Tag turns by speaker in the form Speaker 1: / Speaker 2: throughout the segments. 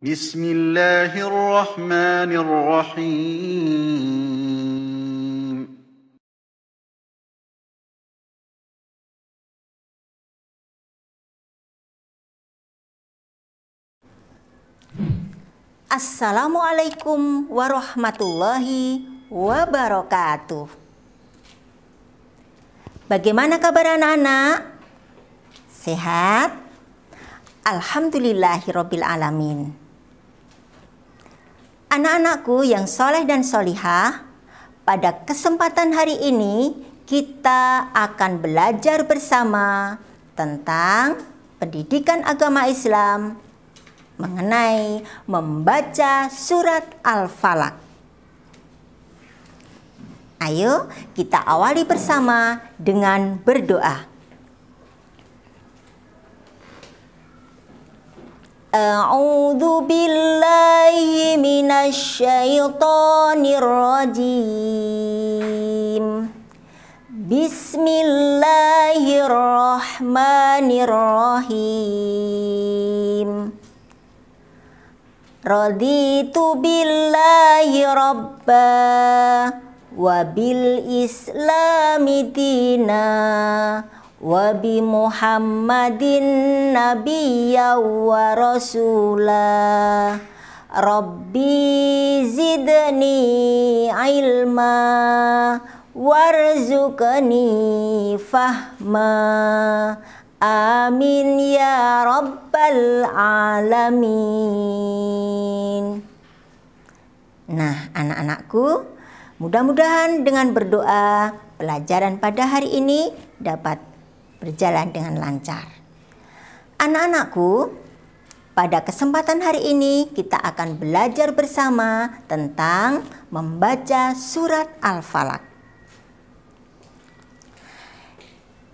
Speaker 1: Bismillahirrahmanirrahim. Assalamualaikum warahmatullahi wabarakatuh. Bagaimana kabar anak-anak? Sehat? Alhamdulillahirobbilalamin. alamin. Anak-anakku yang soleh dan solihah, pada kesempatan hari ini kita akan belajar bersama tentang pendidikan agama Islam mengenai membaca surat Al-Falaq. Ayo kita awali bersama dengan berdoa. أعوذ بالله من الشيطان الرجيم بسم الله الرحمن الرحيم رضيت بالله ربا وبالإسلام دينا Wabi Muhammadin nabiyya wa rasula Rabbi zidni ilma warzuqni fahma Amin ya rabbal alamin Nah anak-anakku mudah-mudahan dengan berdoa pelajaran pada hari ini dapat berjalan dengan lancar. Anak-anakku, pada kesempatan hari ini kita akan belajar bersama tentang membaca surat Al-Falak.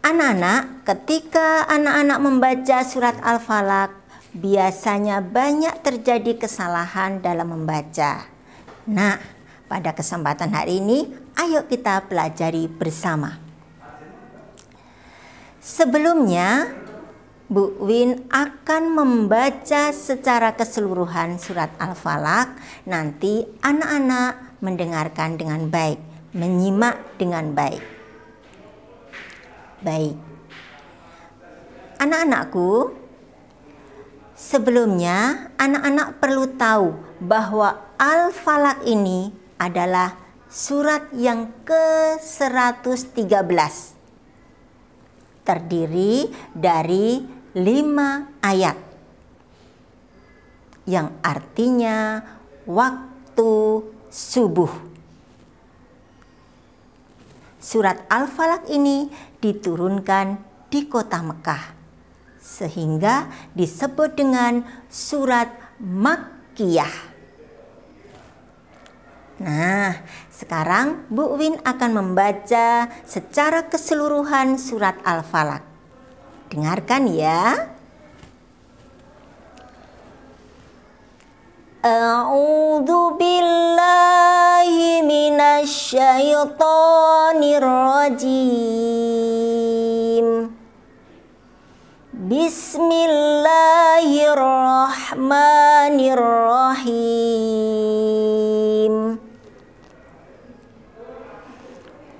Speaker 1: Anak-anak, ketika anak-anak membaca surat Al-Falak, biasanya banyak terjadi kesalahan dalam membaca. Nah, pada kesempatan hari ini, ayo kita pelajari bersama. Sebelumnya, Bu Win akan membaca secara keseluruhan surat al Falak. Nanti anak-anak mendengarkan dengan baik, menyimak dengan baik. Baik. Anak-anakku, sebelumnya anak-anak perlu tahu bahwa al Falak ini adalah surat yang ke-113 terdiri dari lima ayat yang artinya waktu subuh. Surat Al-Falak ini diturunkan di kota Mekah sehingga disebut dengan surat Makkiyah. Nah, sekarang Bu Win akan membaca secara keseluruhan surat Al-Falak. Dengarkan ya. A'udzu billahi minasyaitonir rajim. Bismillahirrahmanirrahim.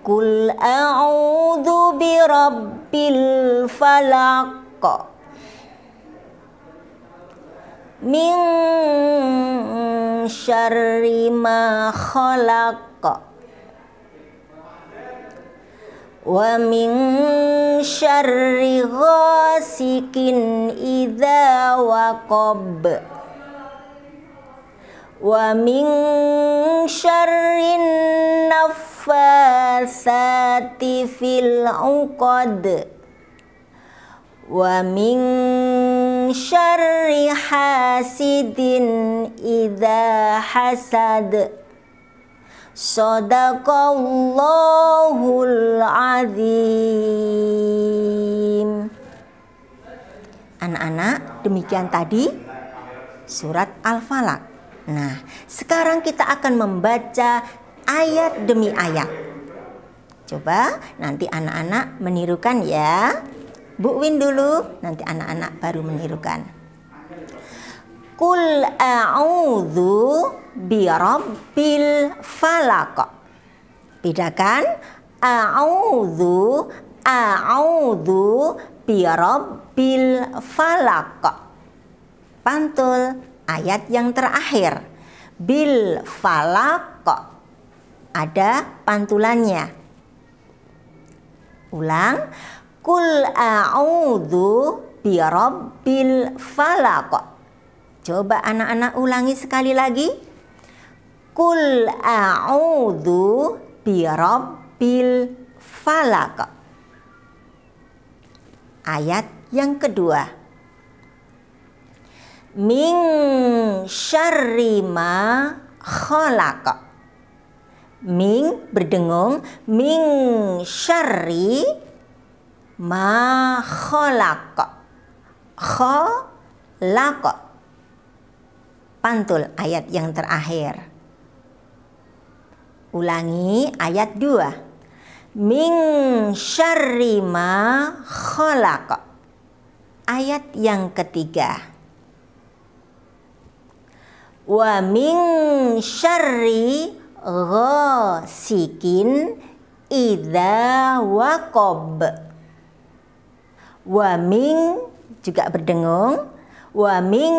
Speaker 1: قل أعوذ برب الفلق من شر ما خلق ومن شر غاسق إذا وقب ومن شر nafasati fil uqad wa min syarri hasidin idza hasad Sadaqallahul azim Anak-anak demikian tadi surat Al-Falaq Nah sekarang kita akan membaca ayat demi ayat Coba nanti anak-anak menirukan ya. Bu Win dulu, nanti anak-anak baru menirukan. Kul a'udhu birabbil falak. Bedakan a'udhu a'udhu birabbil falak. Pantul ayat yang terakhir. Bil falak. Ada pantulannya. Ulang. Kul bi rabbil falaq. Coba anak-anak ulangi sekali lagi. Kul bi rabbil falaq. Ayat yang kedua. Min syarri ma khalaq Ming berdengung Ming syari ma kholako Kholako pantul ayat yang terakhir ulangi ayat 2 Ming syari ma kholako ayat yang ketiga wa Ming syari ghasikin ida wakob waming juga berdengung waming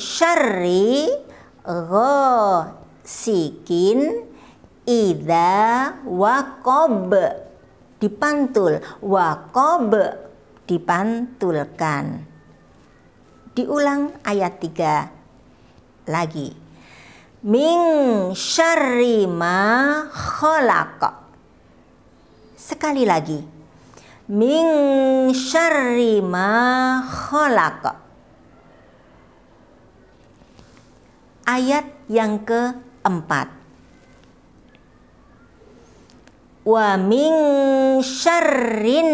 Speaker 1: syari ghasikin ida wakob dipantul wakob dipantulkan diulang ayat 3 lagi Min syarri ma khalaq. Sekali lagi. Min syarri ma khalaq. Ayat yang keempat. Wa min syarrin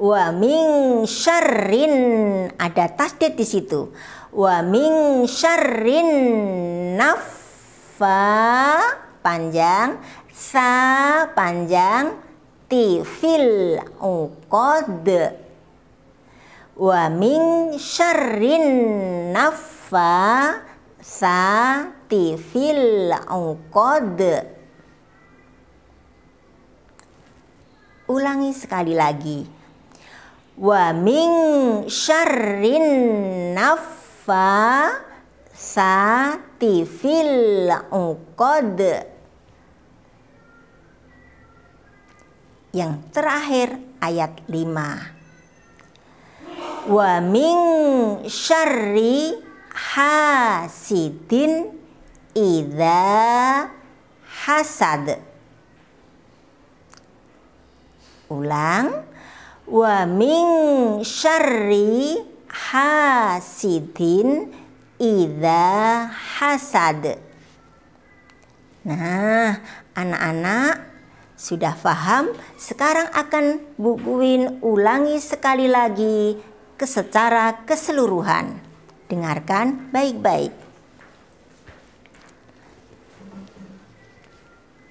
Speaker 1: wa min syarrin ada tasdid di situ wa min syarrin naffa panjang sa panjang ti fil uqad wa min syarrin naffa sa ti fil uqad ulangi sekali lagi wa min syarrin naffa fa sa ti fil uqad yang terakhir ayat 5 wa min syarri hasidin idza hasad ulang wa min syarri hasidin ida hasad. Nah, anak-anak sudah paham? Sekarang akan bukuin ulangi sekali lagi ke secara keseluruhan. Dengarkan baik-baik.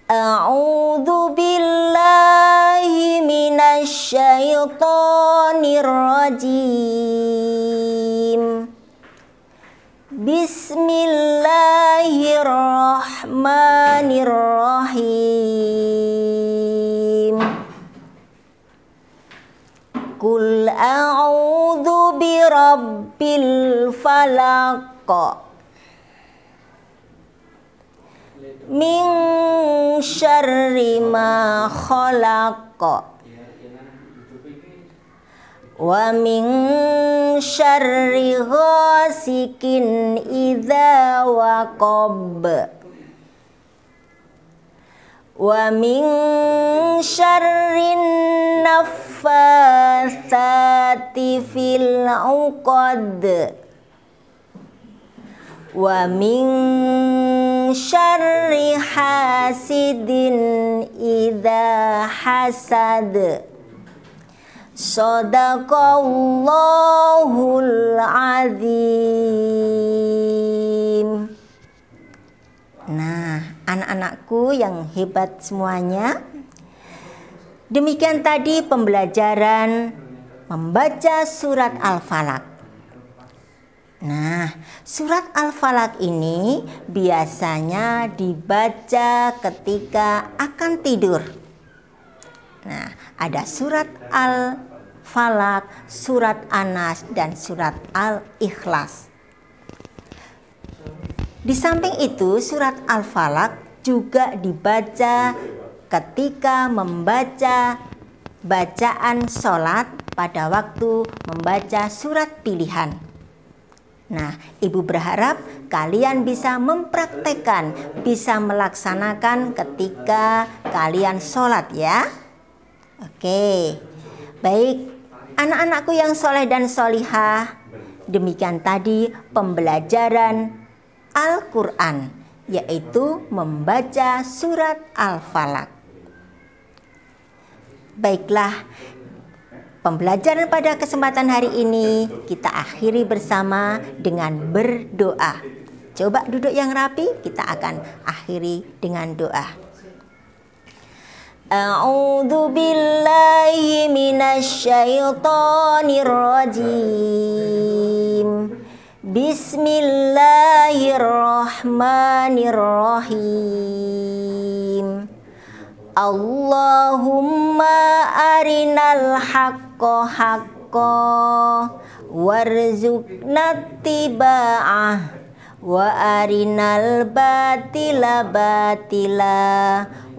Speaker 1: A'udzu billahi minasy syaithanir rajim. بسم الله الرحمن الرحيم قل أعوذ برب الفلق من شر ما خلق wa min syarri ghasikin idza waqab wa min syarrin naffatsati fil 'uqad wa min syarri hasidin idza hasad Sadaqallahul azim. Nah, anak-anakku yang hebat semuanya. Demikian tadi pembelajaran membaca surat al falak Nah, surat al falak ini biasanya dibaca ketika akan tidur. Nah, ada surat Al-Falak, surat Anas, dan surat Al-Ikhlas. Di samping itu, surat Al-Falak juga dibaca ketika membaca bacaan sholat pada waktu membaca surat pilihan. Nah, ibu berharap kalian bisa mempraktekkan, bisa melaksanakan ketika kalian sholat ya. Oke, baik anak-anakku yang soleh dan solihah. Demikian tadi pembelajaran Al-Quran, yaitu membaca surat Al-Falak. Baiklah, pembelajaran pada kesempatan hari ini kita akhiri bersama dengan berdoa. Coba duduk yang rapi, kita akan akhiri dengan doa. أعوذ بالله من الشيطان الرجيم بسم الله الرحمن الرحيم اللهم أرنا الحق حقا وارزقنا اتباعه وأرنا الباطل باطلا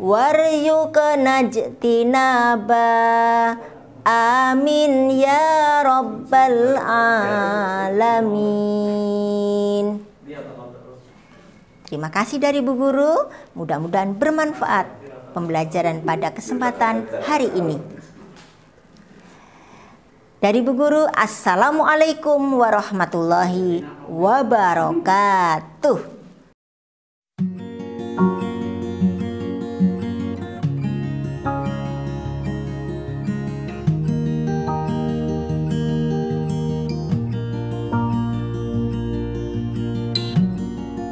Speaker 1: waryuka najtinaba amin ya rabbal alamin Terima kasih dari Bu Guru, mudah-mudahan bermanfaat pembelajaran pada kesempatan hari ini. Dari Bu Guru, Assalamualaikum warahmatullahi wabarakatuh.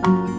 Speaker 1: Thank you.